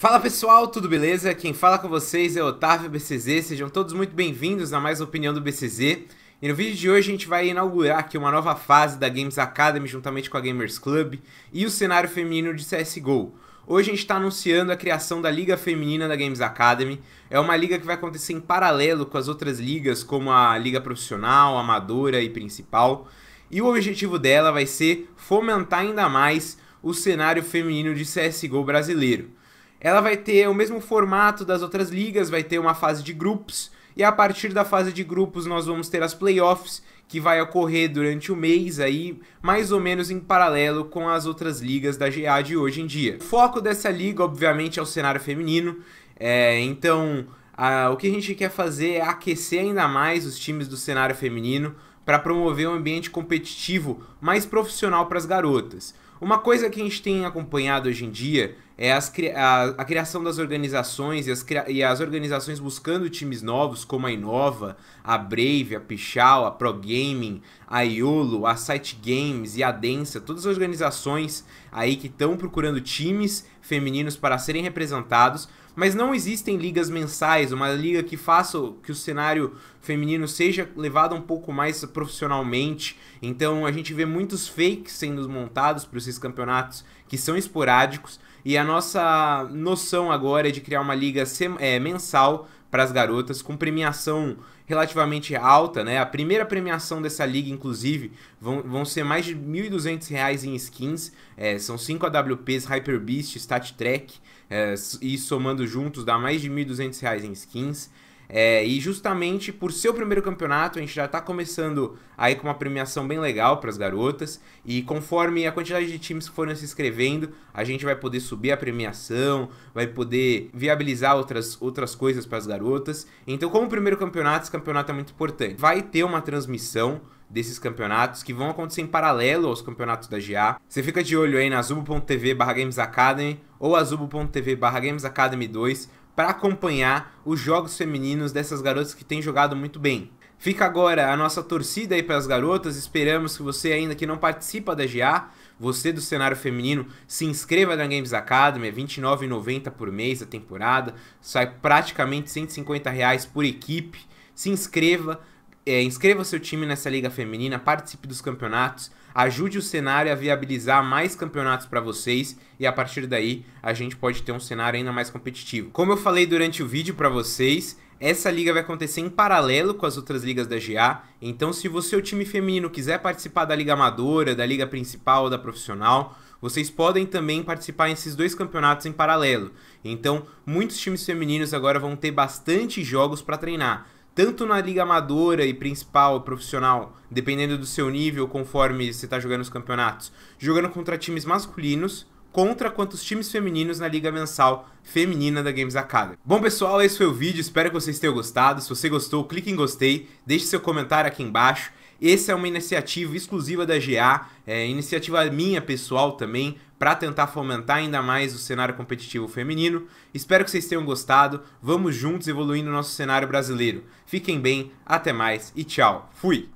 Fala pessoal, tudo beleza? Quem fala com vocês é Otávio BCZ, sejam todos muito bem-vindos a mais Opinião do BCZ. E no vídeo de hoje a gente vai inaugurar aqui uma nova fase da Games Academy juntamente com a Gamers Club e o cenário feminino de CSGO. Hoje a gente está anunciando a criação da Liga Feminina da Games Academy. É uma liga que vai acontecer em paralelo com as outras ligas, como a Liga Profissional, Amadora e Principal. E o objetivo dela vai ser fomentar ainda mais o cenário feminino de CSGO brasileiro. Ela vai ter o mesmo formato das outras ligas, vai ter uma fase de grupos, e a partir da fase de grupos nós vamos ter as playoffs, que vai ocorrer durante o mês aí, mais ou menos em paralelo com as outras ligas da GA de hoje em dia. O foco dessa liga, obviamente, é o cenário feminino, é, então a, o que a gente quer fazer é aquecer ainda mais os times do cenário feminino para promover um ambiente competitivo mais profissional para as garotas. Uma coisa que a gente tem acompanhado hoje em dia é as, a, a, criação das organizações e as, e as organizações buscando times novos, como a Inova, a Brave, a Pichal, a Pro Gaming, a Iolo, a Site Games e a Densa, todas as organizações aí que estão procurando times femininos para serem representados, mas não existem ligas mensais, uma liga que faça que o cenário feminino seja levado um pouco mais profissionalmente. Então a gente vê muitos fakes sendo montados para esses campeonatos que são esporádicos e a nossa noção agora é de criar uma liga é, mensal para as garotas, com premiação relativamente alta, né? A primeira premiação dessa liga, inclusive, vão, vão ser mais de R$ 1.200 em skins. É, são 5 AWPs, Hyper Beast, Stat Track, é, e somando juntos dá mais de R$ 1.200 em skins. É, e justamente por ser o primeiro campeonato, a gente já está começando aí com uma premiação bem legal para as garotas. E conforme a quantidade de times que foram se inscrevendo, a gente vai poder subir a premiação, vai poder viabilizar outras, outras coisas para as garotas. Então, como primeiro campeonato, esse campeonato é muito importante. Vai ter uma transmissão desses campeonatos que vão acontecer em paralelo aos campeonatos da GA. Você fica de olho aí na azubo.tv/gamesacademy ou azubo.tv/gamesacademy2 para acompanhar os jogos femininos dessas garotas que têm jogado muito bem. Fica agora a nossa torcida aí para as garotas. Esperamos que você ainda que não participa da GA, você do cenário feminino, se inscreva na Games Academy, é R$29,90 29,90 por mês a temporada, sai praticamente R$ 150 reais por equipe. Se inscreva, é, inscreva seu time nessa liga feminina, participe dos campeonatos, ajude o cenário a viabilizar mais campeonatos para vocês e a partir daí a gente pode ter um cenário ainda mais competitivo. Como eu falei durante o vídeo para vocês, essa liga vai acontecer em paralelo com as outras ligas da GA, então se você, o time feminino, quiser participar da liga amadora, da liga principal ou da profissional, vocês podem também participar desses dois campeonatos em paralelo. Então, muitos times femininos agora vão ter bastante jogos para treinar tanto na liga amadora e principal, profissional, dependendo do seu nível, conforme você está jogando os campeonatos, jogando contra times masculinos, contra quantos times femininos na liga mensal feminina da Games Academy. Bom pessoal, esse foi o vídeo, espero que vocês tenham gostado. Se você gostou, clique em gostei, deixe seu comentário aqui embaixo. Essa é uma iniciativa exclusiva da GA, é, iniciativa minha pessoal também para tentar fomentar ainda mais o cenário competitivo feminino. Espero que vocês tenham gostado. Vamos juntos evoluindo o nosso cenário brasileiro. Fiquem bem, até mais e tchau. Fui!